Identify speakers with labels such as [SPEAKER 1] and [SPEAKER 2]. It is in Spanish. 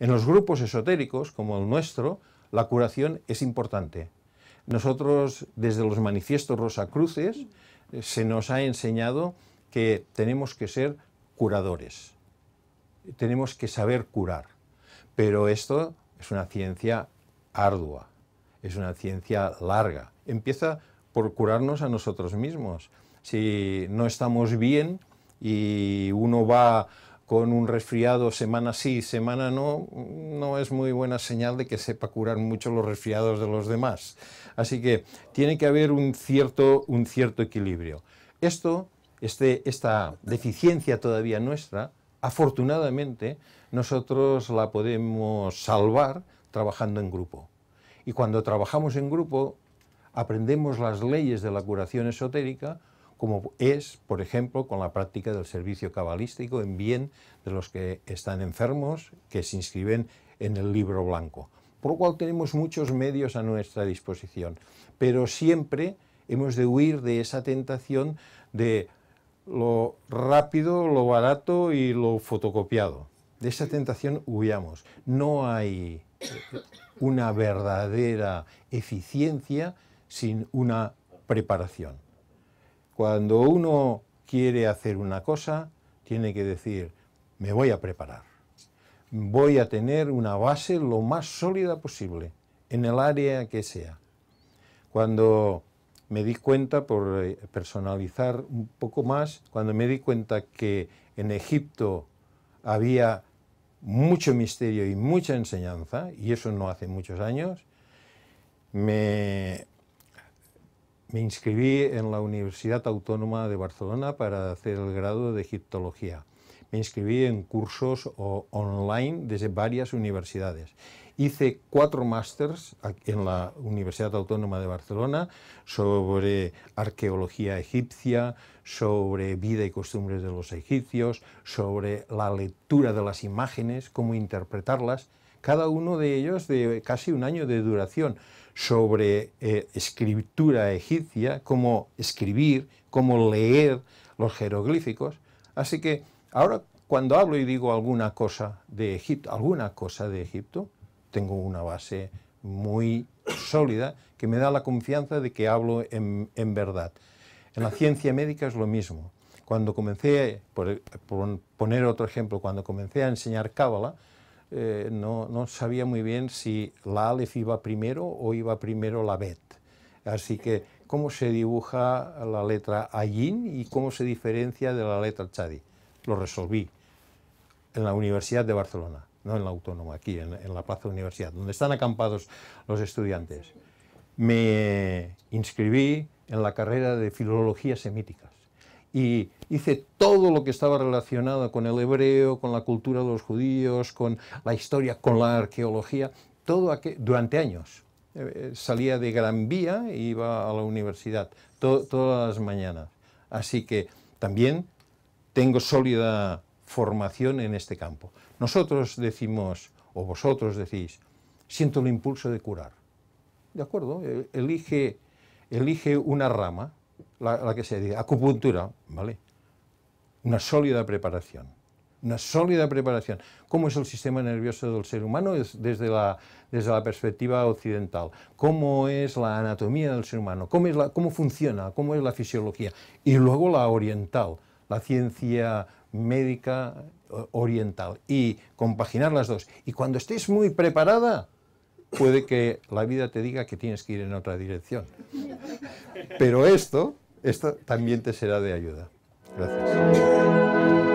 [SPEAKER 1] En los grupos esotéricos, como el nuestro, la curación es importante. Nosotros, desde los manifiestos Rosacruces, eh, se nos ha enseñado que tenemos que ser curadores, tenemos que saber curar, pero esto es una ciencia ardua, es una ciencia larga. Empieza por curarnos a nosotros mismos. Si no estamos bien y uno va con un resfriado semana sí, semana no, no es muy buena señal de que sepa curar mucho los resfriados de los demás. Así que tiene que haber un cierto, equilibrio. Esto, este, esta deficiencia todavía nuestra, afortunadamente, nosotros la podemos salvar trabajando en grupo. Y cuando trabajamos en grupo, aprendemos las leyes de la curación esotérica como es, por ejemplo, con la práctica del servicio cabalístico en bien de los que están enfermos, que se inscriben en el libro blanco. Por lo cual tenemos muchos medios a nuestra disposición, pero siempre hemos de huir de esa tentación de lo rápido, lo barato y lo fotocopiado. De esa tentación huyamos. No hay una verdadera eficiencia sin una preparación. Cuando uno quiere hacer una cosa, tiene que decir, me voy a preparar, voy a tener una base lo más sólida posible, en el área que sea. Cuando me di cuenta, por eh, personalizar un poco más, cuando me di cuenta que en Egipto había mucho misterio y mucha enseñanza, y eso no hace muchos años, me me inscribí en la Universidad Autónoma de Barcelona para hacer el grado de egiptología. Me inscribí en cursos online desde varias universidades. Hice cuatro másters en la Universidad Autónoma de Barcelona sobre arqueología egipcia, sobre vida y costumbres de los egipcios, sobre la lectura de las imágenes, cómo interpretarlas, cada uno de ellos de casi un año de duración, sobre eh, escritura egipcia, cómo escribir, cómo leer los jeroglíficos. Así que ahora cuando hablo y digo alguna cosa de Egipto, alguna cosa de Egipto, tengo una base muy sólida que me da la confianza de que hablo en, verdad. En la ciencia médica es lo mismo. Cuando comencé, por poner otro ejemplo, cuando comencé a enseñar Cábala, eh, no, sabía muy bien si la Aleph iba primero o iba primero la Bet. Así que, ¿cómo se dibuja la letra Ayin y cómo se diferencia de la letra Chadi? Lo resolví en la Universidad de Barcelona, no en la Autónoma, aquí en, la Plaza Universidad, donde están acampados los estudiantes. Me inscribí en la carrera de Filología Semíticas y hice todo lo que estaba relacionado con el hebreo, con la cultura de los judíos, con la historia, con la arqueología, todo durante años. Eh, eh, salía de Gran Vía iba a la universidad todas las mañanas. Así que también tengo sólida formación en este campo. Nosotros decimos, o vosotros decís, siento el impulso de curar. De acuerdo, e-, elige, elige una rama la, que se diga, acupuntura, ¿vale? Una sólida preparación, una sólida preparación. ¿Cómo es el sistema nervioso del ser humano desde la, desde la perspectiva occidental? ¿Cómo es la anatomía del ser humano? ¿Cómo funciona? ¿Cómo es la fisiología? Y luego la oriental, la ciencia médica eh, oriental y compaginar las dos. Y cuando estés muy preparada, puede que la vida te diga que tienes que ir en otra dirección. Pero esto esto también te será de ayuda. Gracias.